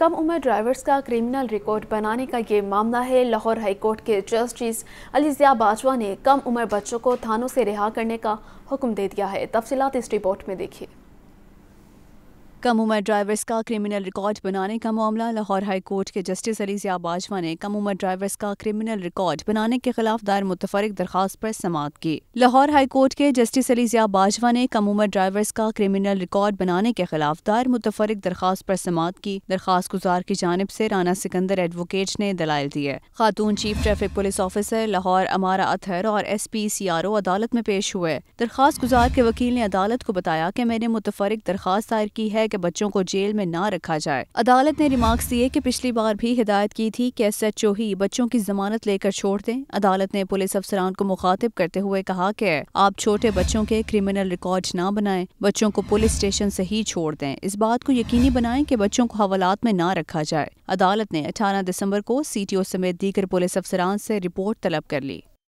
कम उम्र ड्राइवर्स का criminal record बनाने का ये मामला है लाहौर हाईकोर्ट के जस्टिस अली जिया बाजवा ने कम उम्र बच्चों को थानों से रिहा करने का हुक्म दे दिया है तफसीत इस रिपोर्ट में देखिए कम उम्र ड्राइवर्स का क्रिमिनल रिकॉर्ड बनाने का मामला लाहौर हाई कोर्ट के जस्टिस अली जिया बाजवा ने कम उम्र ड्राइवर्स का क्रिमिनल रिकॉर्ड बनाने के खिलाफ दायर मुतफरक दरख्वास्त पर समात की लाहौर हाई कोर्ट के जस्टिस अली जिया बाजवा ने कम उम्र ड्राइवर्स का क्रिमिनल रिकॉर्ड बनाने के खिलाफ दायर मुतफरक दरख्वास्त पर समात की दरख्वास्त गुजार की जानब ऐसी राना सिकंदर एडवोकेट ने दलाल दिए खातून chief traffic police officer Lahore Amara Athar और S P C R O अदालत में पेश हुए दरख्वास्त गुजार के वकील ने अदालत को बताया की मैंने मुतफरक दरख्वास्त दायर की है के बच्चों को जेल में न रखा जाए अदालत ने रिमार्क्स दिए की पिछली बार भी हिदायत की थी की एस एच ओ ही बच्चों की जमानत लेकर छोड़ दें अदालत ने पुलिस अफसरान को मुखातिब करते हुए कहा की आप छोटे बच्चों के क्रिमिनल रिकॉर्ड न बनाए बच्चों को पुलिस स्टेशन ऐसी ही छोड़ दें इस बात को यकीनी बनाए की बच्चों को हवालात में न रखा जाए अदालत ने 18 दिसंबर को सीटीओ समेत दीगर पुलिस अफसरान से रिपोर्ट तलब कर ली